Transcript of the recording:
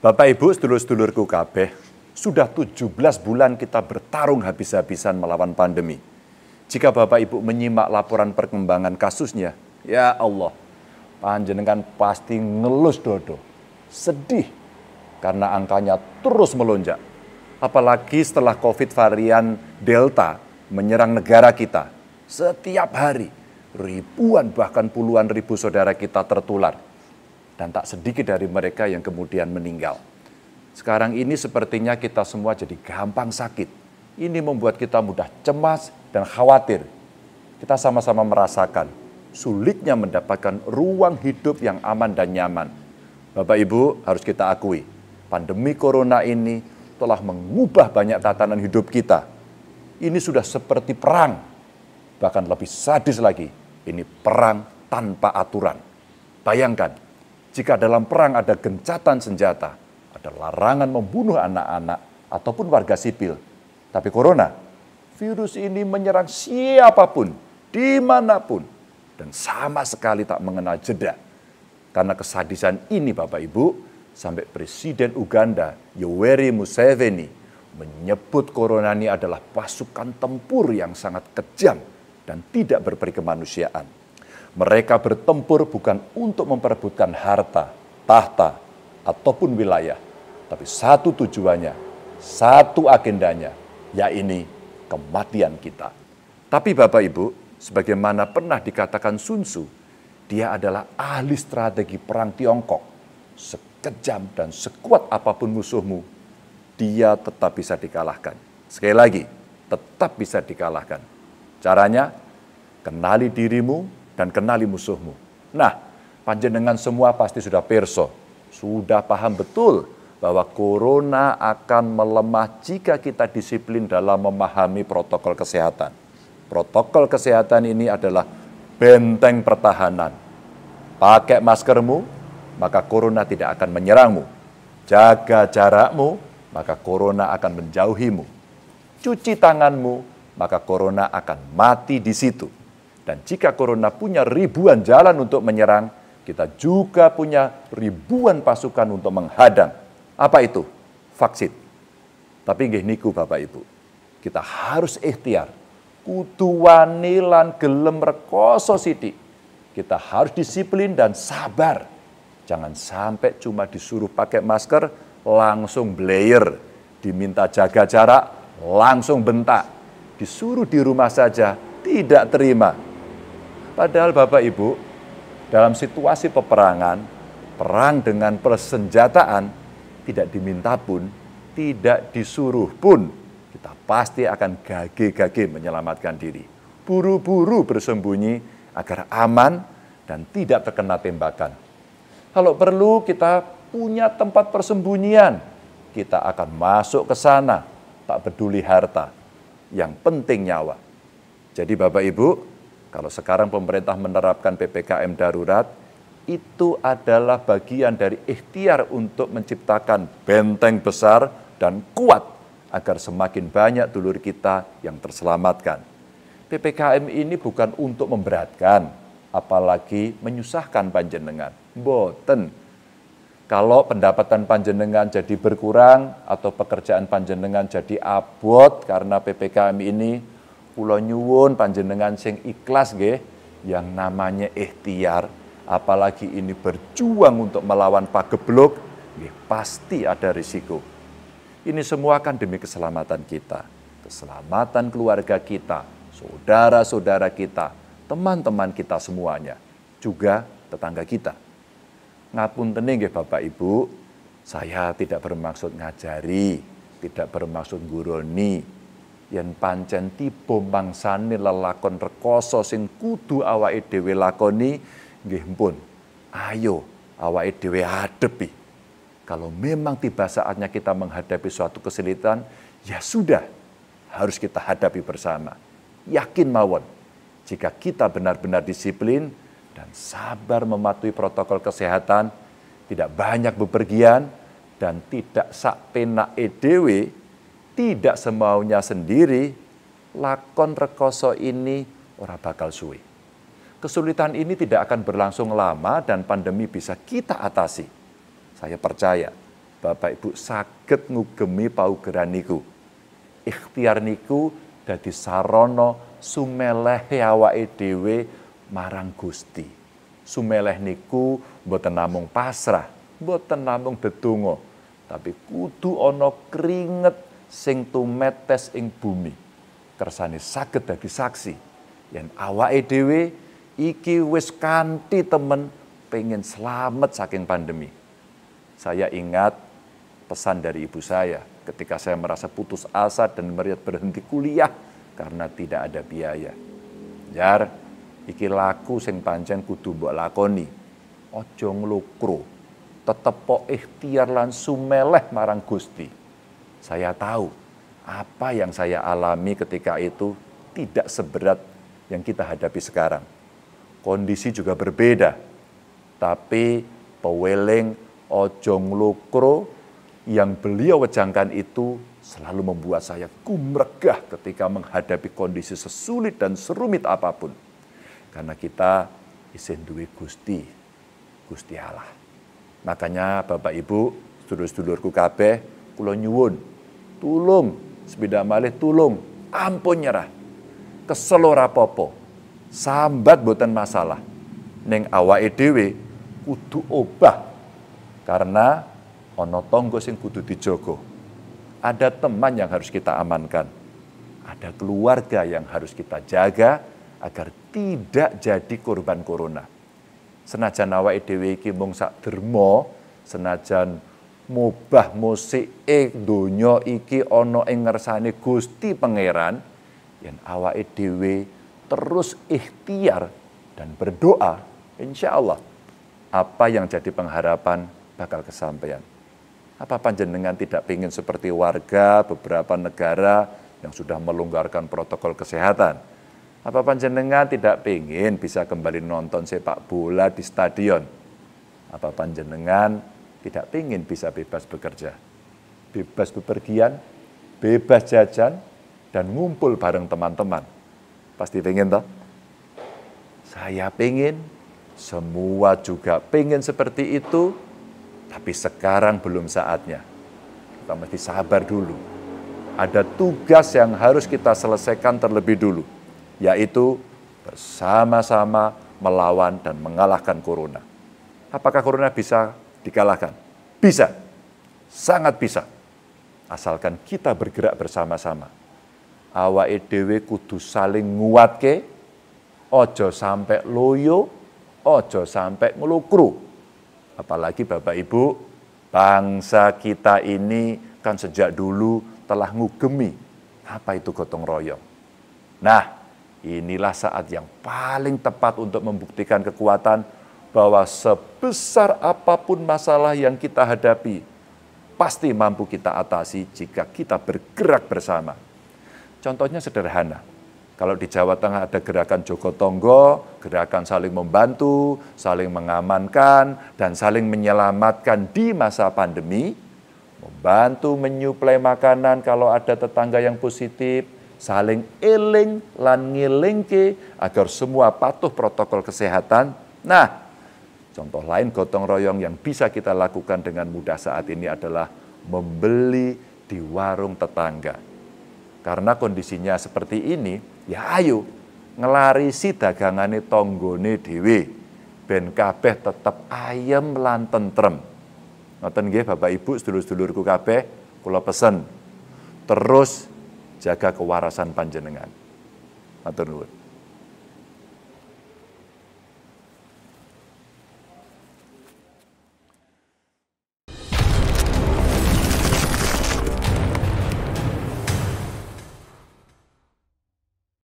Bapak Ibu, sedulur-sedulurku kabeh, sudah 17 bulan kita bertarung habis-habisan melawan pandemi. Jika Bapak Ibu menyimak laporan perkembangan kasusnya, ya Allah, panjenengan pasti ngelus dodo, sedih karena angkanya terus melonjak. Apalagi setelah COVID varian Delta menyerang negara kita. Setiap hari, ribuan bahkan puluhan ribu saudara kita tertular dan tak sedikit dari mereka yang kemudian meninggal. Sekarang ini sepertinya kita semua jadi gampang sakit. Ini membuat kita mudah cemas dan khawatir. Kita sama-sama merasakan sulitnya mendapatkan ruang hidup yang aman dan nyaman. Bapak Ibu harus kita akui, pandemi corona ini telah mengubah banyak tatanan hidup kita. Ini sudah seperti perang, bahkan lebih sadis lagi. Ini perang tanpa aturan. Bayangkan, jika dalam perang ada gencatan senjata, ada larangan membunuh anak-anak ataupun warga sipil. Tapi corona, virus ini menyerang siapapun, dimanapun, dan sama sekali tak mengenal jeda. Karena kesadisan ini Bapak Ibu, sampai Presiden Uganda Yoweri Museveni menyebut corona ini adalah pasukan tempur yang sangat kejam dan tidak berperi kemanusiaan. Mereka bertempur bukan untuk memperebutkan harta, tahta, ataupun wilayah, tapi satu tujuannya, satu agendanya, yaitu kematian kita. Tapi Bapak Ibu, sebagaimana pernah dikatakan Sun Tzu, dia adalah ahli strategi perang Tiongkok. Sekejam dan sekuat apapun musuhmu, dia tetap bisa dikalahkan. Sekali lagi, tetap bisa dikalahkan. Caranya, kenali dirimu, dan kenali musuhmu. Nah, panjenengan semua pasti sudah perso, sudah paham betul bahwa corona akan melemah jika kita disiplin dalam memahami protokol kesehatan. Protokol kesehatan ini adalah benteng pertahanan. Pakai maskermu, maka corona tidak akan menyerangmu. Jaga jarakmu, maka corona akan menjauhimu. Cuci tanganmu, maka corona akan mati di situ. Dan jika corona punya ribuan jalan untuk menyerang, kita juga punya ribuan pasukan untuk menghadang. Apa itu? Vaksin. Tapi nggih niku Bapak Ibu. Kita harus ikhtiar. Kudu wanilan gelem rekoso sidik. Kita harus disiplin dan sabar. Jangan sampai cuma disuruh pakai masker, langsung blayer. Diminta jaga jarak, langsung bentak. Disuruh di rumah saja, tidak terima Padahal Bapak Ibu, dalam situasi peperangan, perang dengan persenjataan, tidak diminta pun, tidak disuruh pun, kita pasti akan gage-gage menyelamatkan diri. Buru-buru bersembunyi agar aman dan tidak terkena tembakan. Kalau perlu kita punya tempat persembunyian, kita akan masuk ke sana, tak peduli harta, yang penting nyawa. Jadi Bapak Ibu, kalau sekarang pemerintah menerapkan PPKM darurat, itu adalah bagian dari ikhtiar untuk menciptakan benteng besar dan kuat agar semakin banyak dulur kita yang terselamatkan. PPKM ini bukan untuk memberatkan, apalagi menyusahkan panjenengan. Boten. Kalau pendapatan panjenengan jadi berkurang atau pekerjaan panjenengan jadi abot karena PPKM ini, Kula nyuwun panjenengan sing ikhlas ge yang namanya ikhtiar apalagi ini berjuang untuk melawan pageblok ge, pasti ada risiko. Ini semua kan demi keselamatan kita, keselamatan keluarga kita, saudara-saudara kita, teman-teman kita semuanya, juga tetangga kita. Ngapun tening ge, Bapak Ibu, saya tidak bermaksud ngajari, tidak bermaksud guroni, yen pancen tiba bangsane lelakon rekoso sing kudu awake dhewe lakoni nggih pun ayo awake dhewe hadepi kalau memang tiba saatnya kita menghadapi suatu kesulitan ya sudah harus kita hadapi bersama yakin mawon jika kita benar-benar disiplin dan sabar mematuhi protokol kesehatan tidak banyak bepergian dan tidak sak penak edewe tidak semaunya sendiri, lakon rekoso ini ora bakal suwe. Kesulitan ini tidak akan berlangsung lama dan pandemi bisa kita atasi. Saya percaya Bapak Ibu saged ngugemi paugeraniku. Ikhtiar niku dadi Sarono sumeleh awake dhewe marang Gusti. Sumeleh niku mboten namung pasrah, mboten namung dedonga, tapi kudu ana keringet sing tumetes ing bumi kersane saged dadi saksi yen awake dhewe iki wis kanthi temen pengen selamat saking pandemi. Saya ingat pesan dari ibu saya ketika saya merasa putus asa dan meriat berhenti kuliah karena tidak ada biaya. Jar, iki laku sing pancen kudu mbok lakoni. Ojo nglukro. Tetep po ikhtiar lan sumeleh marang Gusti. Saya tahu apa yang saya alami ketika itu tidak seberat yang kita hadapi sekarang. Kondisi juga berbeda, tapi peweling Ojong lukro yang beliau wejangkan itu selalu membuat saya kumregah ketika menghadapi kondisi sesulit dan serumit apapun. Karena kita isin duwe Gusti, Gusti Allah. Makanya Bapak Ibu, sedulur-sedulurku kabeh, kulo nyuwun tulung sebidang malih tulung ampun nyerah keselo popo sambat boten masalah neng awa dhewe kudu obah karena ono tonggo sing kudu dijogo ada teman yang harus kita amankan ada keluarga yang harus kita jaga agar tidak jadi korban corona senajan awa dhewe iki mung sak dermo senajan mubah musike donya iki ana ing ngersane Gusti Pangeran yen awake dhewe terus ikhtiar dan berdoa insya Allah apa yang jadi pengharapan bakal kesampaian. Apa panjenengan tidak ingin seperti warga beberapa negara yang sudah melonggarkan protokol kesehatan? Apa panjenengan tidak ingin bisa kembali nonton sepak bola di stadion? Apa panjenengan tidak ingin bisa bebas bekerja, bebas bepergian, bebas jajan, dan ngumpul bareng teman-teman. Pasti pengen toh? Saya pengen, semua juga pengen seperti itu, tapi sekarang belum saatnya. Kita mesti sabar dulu. Ada tugas yang harus kita selesaikan terlebih dulu, yaitu bersama-sama melawan dan mengalahkan corona. Apakah corona bisa dikalahkan. Bisa, sangat bisa. Asalkan kita bergerak bersama-sama. Awa dhewe kudu saling nguat ke ojo sampai loyo, ojo sampai ngelukru. Apalagi Bapak Ibu, bangsa kita ini kan sejak dulu telah ngugemi apa itu gotong royong. Nah, inilah saat yang paling tepat untuk membuktikan kekuatan bahwa sebesar apapun masalah yang kita hadapi, pasti mampu kita atasi jika kita bergerak bersama. Contohnya sederhana. Kalau di Jawa Tengah ada gerakan Joko Tonggo, gerakan saling membantu, saling mengamankan, dan saling menyelamatkan di masa pandemi, membantu menyuplai makanan kalau ada tetangga yang positif, saling eling lan ngilingke agar semua patuh protokol kesehatan. Nah, Contoh lain gotong royong yang bisa kita lakukan dengan mudah saat ini adalah membeli di warung tetangga. Karena kondisinya seperti ini, ya ayo ngelarisi dagangane tonggone dewi ben kabeh tetap ayam lan tentrem. noten nggih Bapak Ibu sedulur-sedulurku kabeh kula pesen terus jaga kewarasan panjenengan. Matur nuwun.